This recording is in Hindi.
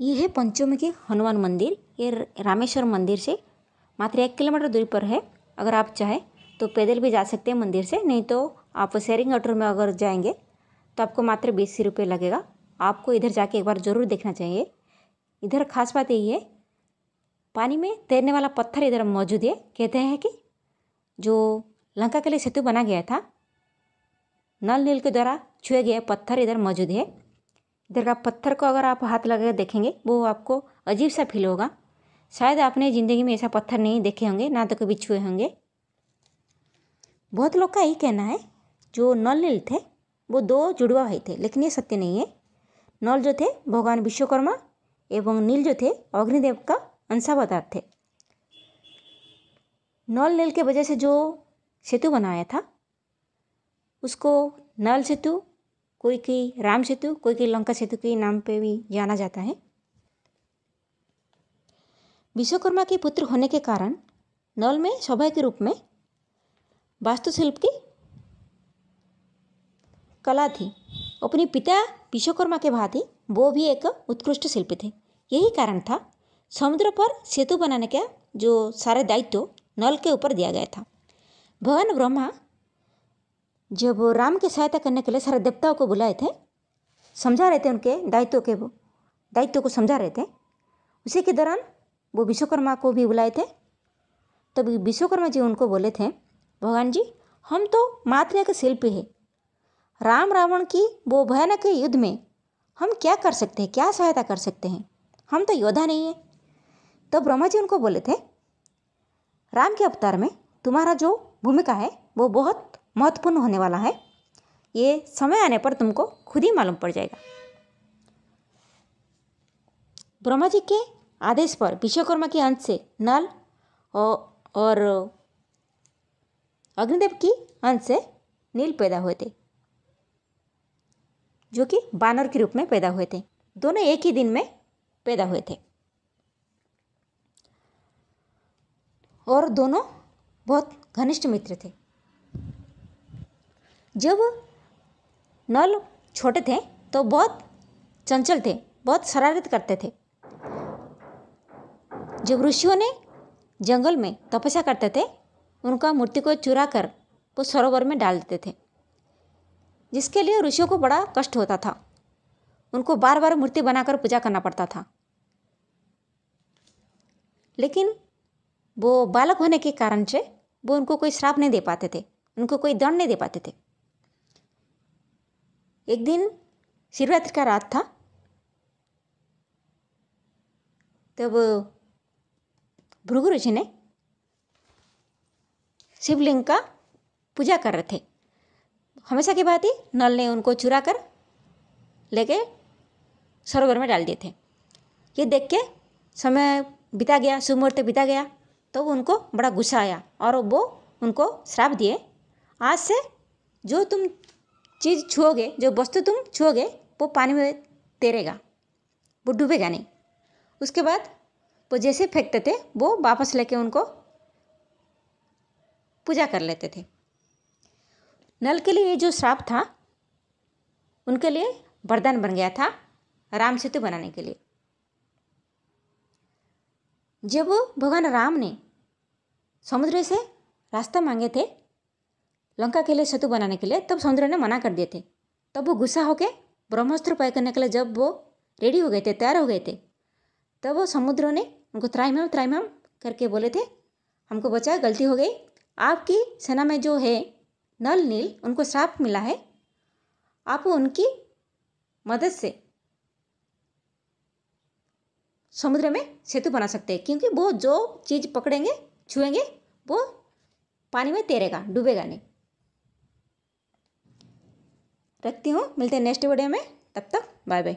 ये है पंचमुखी हनुमान मंदिर ये रामेश्वर मंदिर से मात्र एक किलोमीटर दूरी पर है अगर आप चाहें तो पैदल भी जा सकते हैं मंदिर से नहीं तो आप शेयरिंग ऑटो में अगर जाएंगे तो आपको मात्र बीस रुपये लगेगा आपको इधर जाके एक बार ज़रूर देखना चाहिए इधर खास बात यही है पानी में तैरने वाला पत्थर इधर मौजूद है कहते हैं कि जो लंका के लिए सेतु बना गया था नल नील के द्वारा छुए गए पत्थर इधर मौजूद है इधर का पत्थर को अगर आप हाथ लगा देखेंगे वो आपको अजीब सा फील होगा शायद आपने ज़िंदगी में ऐसा पत्थर नहीं देखे होंगे ना तो कभी छुए होंगे बहुत लोग का यही कहना है जो नल नील थे वो दो जुड़वा भाई थे लेकिन ये सत्य नहीं है नल जो थे भगवान विश्वकर्मा एवं नील जो थे अग्निदेव का अंशावतार थे नल नील के वजह से जो सेतु बनाया था उसको नल सेतु कोई की राम सेतु कोई की लंका सेतु के नाम पे भी जाना जाता है विश्वकर्मा के पुत्र होने के कारण नल में सभा के रूप में वास्तुशिल्प की कला थी अपने पिता विश्वकर्मा के भाती वो भी एक उत्कृष्ट शिल्पी थे यही कारण था समुद्र पर सेतु बनाने का जो सारे दायित्व नल के ऊपर दिया गया था भगवान ब्रह्मा जब राम की सहायता करने के लिए सारे देवताओं को बुलाए थे समझा रहे थे उनके दायित्व के वो दायित्व को समझा रहे थे उसी के दौरान वो विश्वकर्मा को भी बुलाए थे तब विश्वकर्मा जी उनको बोले थे भगवान जी हम तो मात्र एक शिल्पी है राम रावण की वो भयानक युद्ध में हम क्या कर सकते हैं क्या सहायता कर सकते हैं हम तो योद्धा नहीं है तो ब्रह्मा जी उनको बोले थे राम के अवतार में तुम्हारा जो भूमिका है वो बहुत महत्वपूर्ण होने वाला है ये समय आने पर तुमको खुद ही मालूम पड़ जाएगा ब्रह्मा जी के आदेश पर विश्वकर्मा के अंत से नल और अग्निदेव की अंत से नील पैदा हुए थे जो कि बानर के रूप में पैदा हुए थे दोनों एक ही दिन में पैदा हुए थे और दोनों बहुत घनिष्ठ मित्र थे जब नल छोटे थे तो बहुत चंचल थे बहुत शरारत करते थे जब ऋषियों ने जंगल में तपस्या करते थे उनका मूर्ति को चुरा कर वो सरोवर में डाल देते थे जिसके लिए ऋषियों को बड़ा कष्ट होता था उनको बार बार मूर्ति बनाकर पूजा करना पड़ता था लेकिन वो बालक होने के कारण से वो उनको कोई श्राप नहीं दे पाते थे उनको कोई दंड नहीं दे पाते थे एक दिन शिवरात्रि का रात था तब भृगु ऋषि ने शिवलिंग का पूजा कर रहे थे हमेशा की बात ही नल ने उनको चुरा कर लेके सरोवर में डाल दिए थे ये देख के समय बिता गया शुभ मुहूर्त बिता गया तो उनको बड़ा गुस्सा आया और वो उनको श्राप दिए आज से जो तुम चीज़ छुओगे जो वस्तु तुम छुओगे वो पानी में तैरेगा वो डूबेगा नहीं उसके बाद वो जैसे फेंकते थे वो वापस लेके उनको पूजा कर लेते थे नल के लिए ये जो श्राप था उनके लिए वरदान बन गया था राम सेतु बनाने के लिए जब भगवान राम ने समुद्र से रास्ता मांगे थे लंका के लिए सेतु बनाने के लिए तब समुद्र ने मना कर दिए थे तब वो गुस्सा होकर ब्रह्मास्त्र पाए करने के लिए जब वो रेडी हो गए थे तैयार हो गए थे तब वो समुद्र ने उनको त्राइम त्राइमम करके बोले थे हमको बचाया गलती हो गई आपकी सेना में जो है नल नील उनको श्राप मिला है आप उनकी मदद से समुद्र में सेतु बना सकते हैं क्योंकि वो जो चीज़ पकड़ेंगे छुएंगे वो पानी में तैरेगा डूबेगा नहीं रखती हूँ मिलते हैं नेक्स्ट वीडियो में तब तक बाय बाय